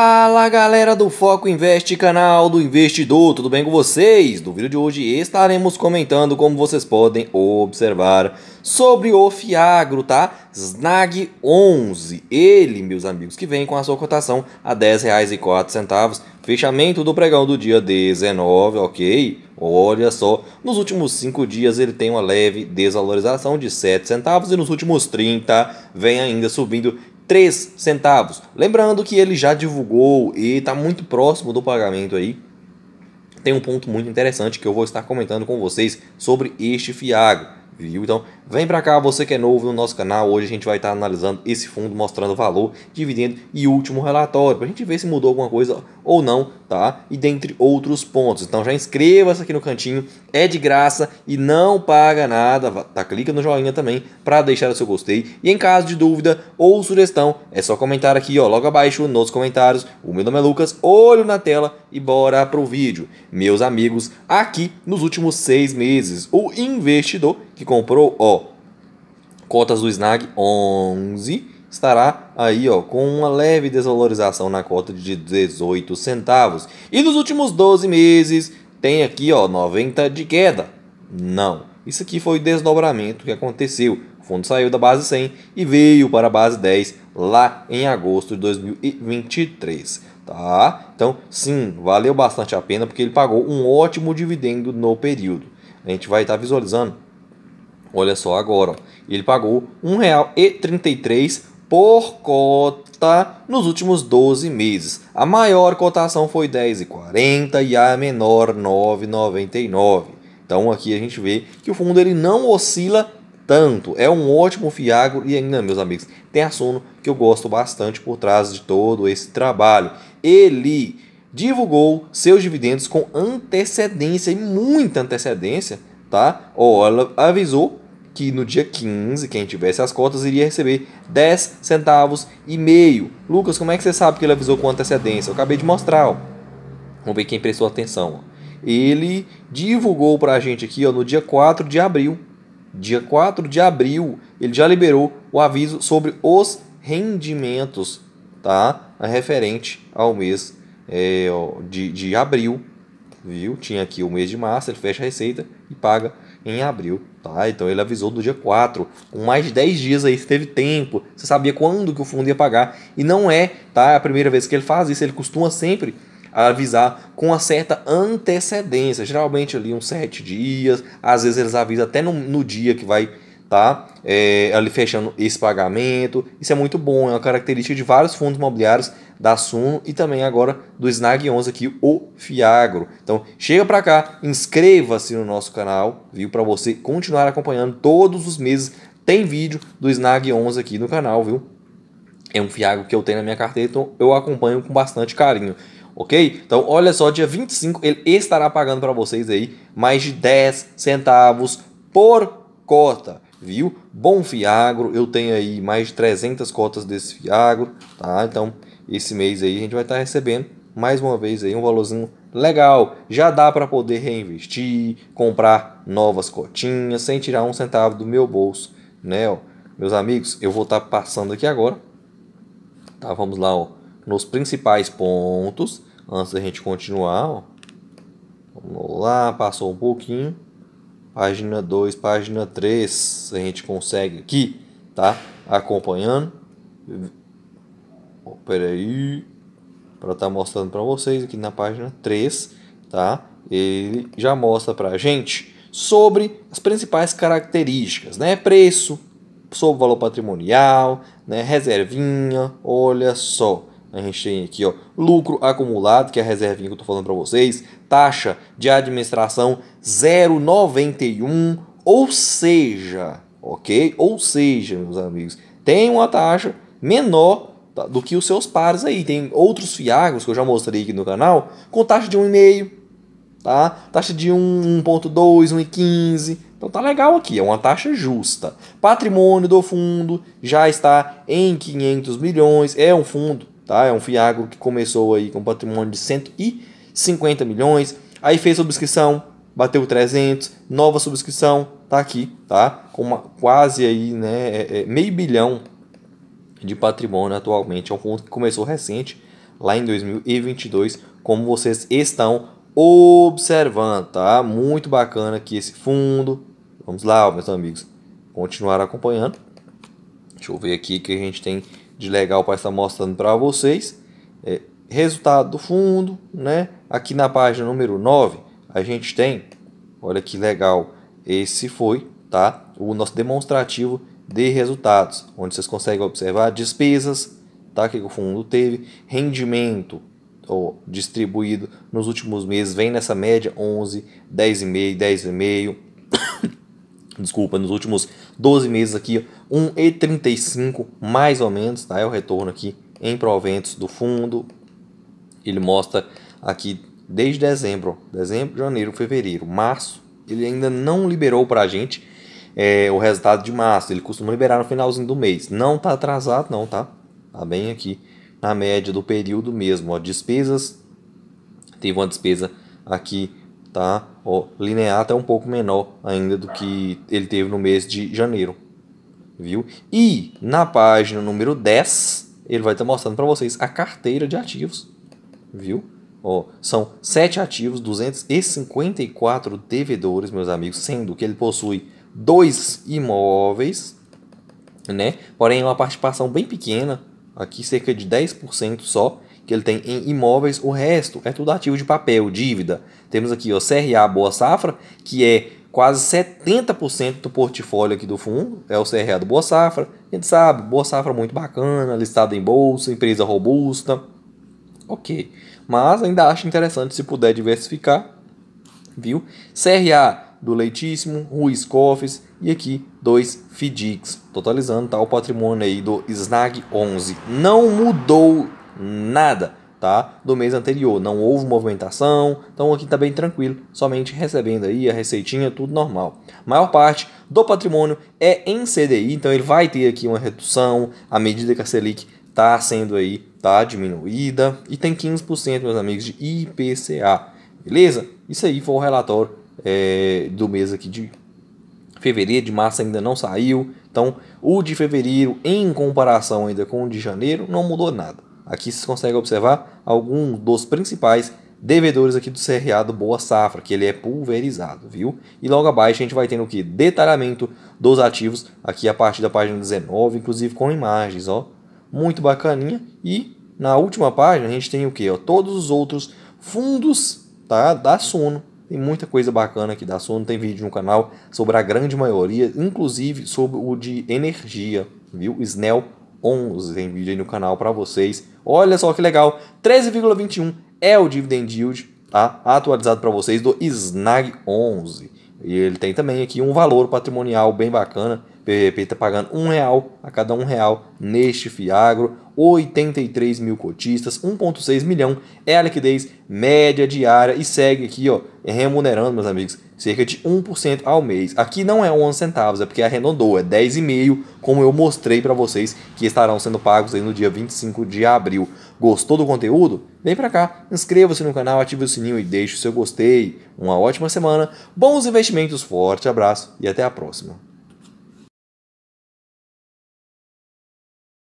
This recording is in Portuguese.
Fala galera do Foco Invest, canal do investidor, tudo bem com vocês? No vídeo de hoje estaremos comentando, como vocês podem observar, sobre o Fiagro, tá? Snag 11, ele, meus amigos, que vem com a sua cotação a R$10,04, fechamento do pregão do dia 19, ok? Olha só, nos últimos 5 dias ele tem uma leve desvalorização de 7 centavos e nos últimos 30 vem ainda subindo 3 centavos. Lembrando que ele já divulgou e está muito próximo do pagamento aí. Tem um ponto muito interessante que eu vou estar comentando com vocês sobre este Fiago. Viu? Então, vem para cá, você que é novo no nosso canal. Hoje a gente vai estar analisando esse fundo, mostrando valor, dividendo e último relatório, para a gente ver se mudou alguma coisa ou não tá? E dentre outros pontos. Então já inscreva-se aqui no cantinho, é de graça e não paga nada. Tá, clica no joinha também para deixar o seu gostei. E em caso de dúvida ou sugestão, é só comentar aqui, ó, logo abaixo nos comentários. O meu nome é Lucas, olho na tela e bora pro vídeo. Meus amigos, aqui nos últimos seis meses, o investidor que comprou, ó, cotas do Snag 11 estará aí ó, com uma leve desvalorização na cota de 18 centavos. E nos últimos 12 meses tem aqui ó, 90 de queda. Não, isso aqui foi desdobramento que aconteceu. O fundo saiu da base 100 e veio para a base 10 lá em agosto de 2023. Tá? Então, sim, valeu bastante a pena porque ele pagou um ótimo dividendo no período. A gente vai estar visualizando. Olha só agora, ó. ele pagou R$ 1,33 por cota nos últimos 12 meses. A maior cotação foi 10,40 e a menor 9,99. Então aqui a gente vê que o fundo ele não oscila tanto. É um ótimo fiago e ainda, meus amigos, tem assunto que eu gosto bastante por trás de todo esse trabalho. Ele divulgou seus dividendos com antecedência e muita antecedência, tá? Ou ela avisou que no dia 15, quem tivesse as cotas iria receber 10 centavos e meio. Lucas, como é que você sabe que ele avisou com antecedência? Eu acabei de mostrar. Ó. Vamos ver quem prestou atenção. Ó. Ele divulgou para a gente aqui ó, no dia 4 de abril. Dia 4 de abril, ele já liberou o aviso sobre os rendimentos, tá? Referente ao mês é, ó, de, de abril, viu? Tinha aqui o mês de março, ele fecha a receita e paga em abril, tá? Então ele avisou do dia 4, com mais 10 dias aí, teve tempo, você sabia quando que o fundo ia pagar. E não é, tá? É a primeira vez que ele faz isso, ele costuma sempre avisar com uma certa antecedência, geralmente ali uns 7 dias, às vezes eles avisam até no, no dia que vai tá? É, ali fechando esse pagamento. Isso é muito bom, é uma característica de vários fundos imobiliários da Suno e também agora do Snag 11 aqui, o Fiagro. Então, chega para cá, inscreva-se no nosso canal, viu? Para você continuar acompanhando todos os meses. Tem vídeo do Snag 11 aqui no canal, viu? É um Fiagro que eu tenho na minha carteira, então eu acompanho com bastante carinho ok? Então, olha só, dia 25 ele estará pagando para vocês aí mais de 10 centavos por cota viu? Bom Fiagro, eu tenho aí mais de 300 cotas desse Fiagro, tá? Então, esse mês aí a gente vai estar tá recebendo mais uma vez aí um valorzinho legal. Já dá para poder reinvestir, comprar novas cotinhas sem tirar um centavo do meu bolso, né? Ó, meus amigos, eu vou estar tá passando aqui agora, tá? Vamos lá, ó, nos principais pontos antes da gente continuar, ó. Vamos lá, passou um pouquinho página 2, página 3, a gente consegue aqui, tá? Acompanhando. Espera oh, aí, para estar tá mostrando para vocês aqui na página 3, tá? Ele já mostra para a gente sobre as principais características, né? Preço, sobre o valor patrimonial, né? Reservinha, olha só. A gente tem aqui, ó, lucro acumulado, que é a reservinha que eu tô falando para vocês, taxa de administração 0,91, ou seja, ok? Ou seja, meus amigos, tem uma taxa menor do que os seus pares aí. Tem outros fiagos que eu já mostrei aqui no canal com taxa de 1,5, tá? Taxa de 1,2, 1,15. Então tá legal aqui, é uma taxa justa. Patrimônio do fundo já está em 500 milhões, é um fundo Tá? É um Fiagro que começou aí com um patrimônio de 150 milhões, aí fez subscrição, bateu 300, nova subscrição, tá aqui, tá? Com uma, quase aí, né, é, é, meio bilhão de patrimônio atualmente. É um fundo que começou recente, lá em 2022, como vocês estão observando, tá? Muito bacana aqui esse fundo. Vamos lá, meus amigos, continuar acompanhando. Deixa eu ver aqui que a gente tem de legal para estar mostrando para vocês. É, resultado do fundo, né? Aqui na página número 9, a gente tem, olha que legal, esse foi, tá? O nosso demonstrativo de resultados, onde vocês conseguem observar despesas, tá? Que o fundo teve, rendimento ó, distribuído nos últimos meses, vem nessa média 11, 10,5, 10,5, desculpa, nos últimos 12 meses aqui, 1,35 mais ou menos, tá? É o retorno aqui em proventos do fundo. Ele mostra aqui desde dezembro, dezembro, janeiro, fevereiro, março, ele ainda não liberou para a gente é, o resultado de março. Ele costuma liberar no finalzinho do mês. Não tá atrasado, não, tá? Tá bem aqui na média do período mesmo. Ó, despesas, teve uma despesa aqui tá? O linear até tá um pouco menor ainda do que ele teve no mês de janeiro, viu? E na página número 10, ele vai estar tá mostrando para vocês a carteira de ativos, viu? Ó, são 7 ativos, 254 devedores, meus amigos, sendo que ele possui dois imóveis, né? Porém, é uma participação bem pequena, aqui cerca de 10% só, que ele tem em imóveis, o resto é tudo ativo de papel, dívida. Temos aqui o CRA Boa Safra, que é quase 70% do portfólio aqui do fundo, é o CRA do Boa Safra. A gente sabe, Boa Safra é muito bacana, listado em bolsa, empresa robusta. Ok, mas ainda acho interessante se puder diversificar, viu? CRA do Leitíssimo, Ruiz Coffes e aqui dois FDICs, totalizando tá, o patrimônio aí do Snag 11. Não mudou nada tá? do mês anterior. Não houve movimentação, então aqui está bem tranquilo, somente recebendo aí a receitinha, tudo normal. maior parte do patrimônio é em CDI, então ele vai ter aqui uma redução à medida que a Selic está sendo aí tá diminuída e tem 15%, meus amigos, de IPCA. Beleza? Isso aí foi o relatório é, do mês aqui de fevereiro, de março ainda não saiu. Então, o de fevereiro, em comparação ainda com o de janeiro, não mudou nada. Aqui você consegue observar algum dos principais devedores aqui do CRA do Boa Safra, que ele é pulverizado, viu? E logo abaixo a gente vai tendo aqui detalhamento dos ativos, aqui a partir da página 19, inclusive com imagens, ó. Muito bacaninha. E na última página a gente tem o que? Todos os outros fundos tá? da Sono Tem muita coisa bacana aqui da Sono tem vídeo no canal sobre a grande maioria, inclusive sobre o de energia, viu? Snell 11 tem vídeo aí no canal para vocês Olha só que legal, 13,21 é o dividend yield, tá? Atualizado para vocês do Snag 11. E ele tem também aqui um valor patrimonial bem bacana. PVP está pagando um real a cada um real neste Fiagro. 83 mil cotistas, 1,6 milhão é a liquidez média diária e segue aqui ó, remunerando, meus amigos, cerca de 1% ao mês. Aqui não é 11 centavos, é porque arredondou, é 10,5, como eu mostrei para vocês que estarão sendo pagos aí no dia 25 de abril. Gostou do conteúdo? Vem para cá, inscreva-se no canal, ative o sininho e deixe o seu gostei. Uma ótima semana, bons investimentos, forte abraço e até a próxima.